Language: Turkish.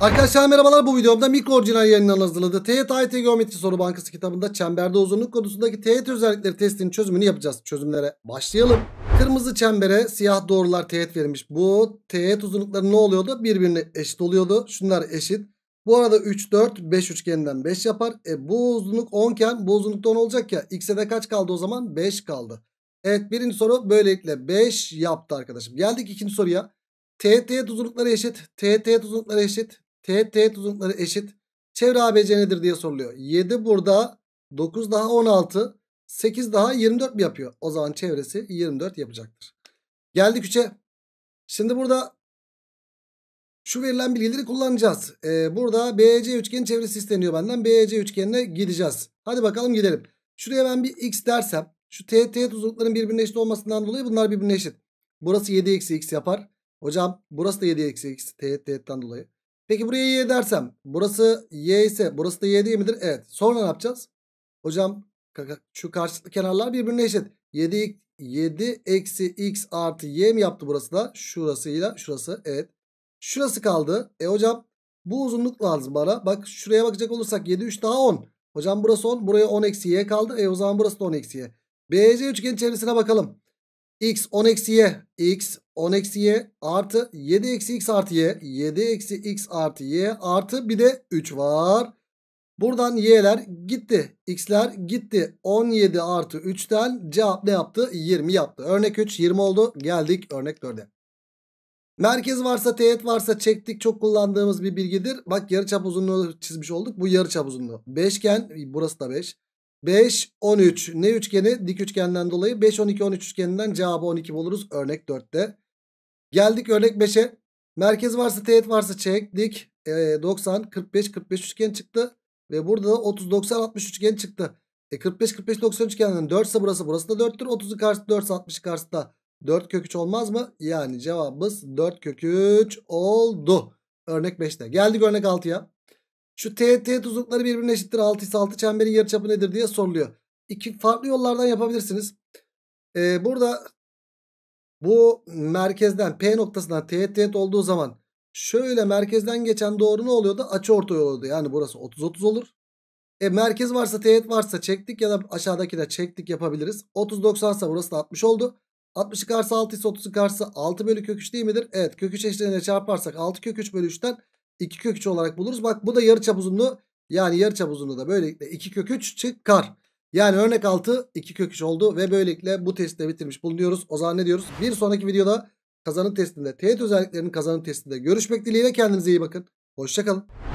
Arkadaşlar merhabalar bu videomda mikro orijinal yayınından hazırladığı TYT AYT Geometri Soru Bankası kitabında çemberde uzunluk konusundaki TYT özellikleri testinin çözümünü yapacağız. Çözümlere başlayalım. Kırmızı çembere siyah doğrular teğet verilmiş. Bu teğet uzunlukları ne oluyordu? Birbirine eşit oluyordu. Şunlar eşit. Bu arada 3, 4, 5 üçgeninden 5 yapar. E bu uzunluk 10 iken bu uzunluk 10 olacak ya. X'e de kaç kaldı o zaman? 5 kaldı. Evet birinci soru böylelikle 5 yaptı arkadaşım. Geldik ikinci soruya. T, T uzunlukları eşit. T, T uzunlukları eşit. T, teğet uzunlukları eşit. Çevre ABC nedir diye soruluyor. 7 burada 9 daha 16 8 daha 24 mi yapıyor? O zaman çevresi 24 yapacaktır. Geldik 3'e. Şimdi burada şu verilen bilgileri kullanacağız. Ee, burada BC üçgenin çevresi isteniyor benden. BC üçgenine gideceğiz. Hadi bakalım gidelim. Şuraya ben bir x dersem şu t teğet uzunlukların birbirine eşit olmasından dolayı bunlar birbirine eşit. Burası 7 eksi x yapar. Hocam burası da 7 eksi x teğet teğetten dolayı. Peki buraya y dersem burası y ise burası da y değil midir? Evet. Sonra ne yapacağız? Hocam şu karşılıklı kenarlar birbirine eşit. 7, 7 eksi x artı y mi yaptı burası da? Şurasıyla şurası. Evet. Şurası kaldı. E hocam bu uzunluk lazım bana. Bak şuraya bakacak olursak 7 3 daha 10. Hocam burası 10. Buraya 10 eksi y kaldı. E o zaman burası da 10 eksi y. BC üçgenin çevresine bakalım x 10 eksi y x 10 eksi y artı 7 eksi x artı y 7 eksi x artı y artı bir de 3 var. Buradan y'ler gitti. X'ler gitti. 17 artı 3'ten cevap ne yaptı? 20 yaptı. Örnek 3 20 oldu. Geldik örnek 4'e. Merkez varsa teğet varsa çektik çok kullandığımız bir bilgidir. Bak yarıçap uzunluğu çizmiş olduk. Bu yarıçap uzunluğu. Beşgen burası da 5. 5, 13. Ne üçgeni? Dik üçgenden dolayı 5, 12, 13 üçgeninden cevabı 12 buluruz. Örnek 4'te. Geldik örnek 5'e. Merkez varsa teğet varsa çek. Dik e, 90, 45, 45 üçgen çıktı. Ve burada da 30, 90, 60 üçgen çıktı. E 45, 45, 90 üçgeninden 4 ise burası. Burası da 4'tür. 30'u karşı 4 ise 60'ı karşı da 4 köküç olmaz mı? Yani cevabımız 4 köküç oldu. Örnek 5'te. Geldik örnek 6'ya. Şu TNT tuzlukları birbirine eşittir. 6 ise 6 çemberin yarıçapı nedir diye soruluyor. İki farklı yollardan yapabilirsiniz. Ee, burada bu merkezden P noktasından teğet teğet olduğu zaman şöyle merkezden geçen doğru ne oluyordu? Açı orta oluyordu. Yani burası 30-30 olur. E merkez varsa teğet varsa çektik ya da aşağıdaki de çektik yapabiliriz. 30-90 ise burası da 60 oldu. 60'ı karşı 6 ise 30'u karşı 6 bölü kök 3 değil midir? Evet kök 3 çarparsak 6 kök 3 bölü 3'ten 2 kök 3 olarak buluruz. Bak bu da yarı çap uzunluğu yani yarı çap uzunluğu da böylelikle 2 kök 3 çıkar. Yani örnek 6 2 kök 3 oldu ve böylelikle bu testi de bitirmiş bulunuyoruz. O zaman ne diyoruz? Bir sonraki videoda kazanın testinde teğet özelliklerinin kazanın testinde görüşmek dileğiyle kendinize iyi bakın. Hoşçakalın.